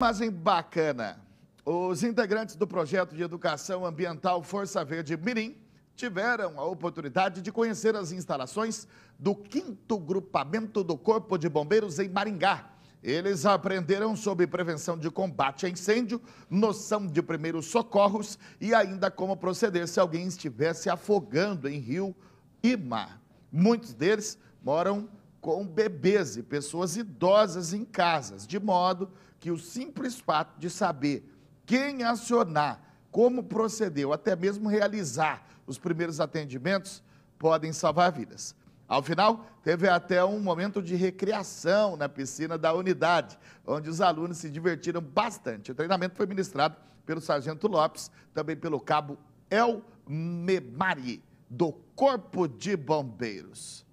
Imagem bacana. Os integrantes do projeto de educação ambiental Força Verde Mirim tiveram a oportunidade de conhecer as instalações do 5 Grupamento do Corpo de Bombeiros em Maringá. Eles aprenderam sobre prevenção de combate a incêndio, noção de primeiros socorros e ainda como proceder se alguém estivesse afogando em rio e mar. Muitos deles moram com bebês e pessoas idosas em casas, de modo que o simples fato de saber quem acionar, como procedeu, até mesmo realizar os primeiros atendimentos, podem salvar vidas. Ao final, teve até um momento de recreação na piscina da unidade, onde os alunos se divertiram bastante. O treinamento foi ministrado pelo Sargento Lopes, também pelo cabo El Memari, do Corpo de Bombeiros.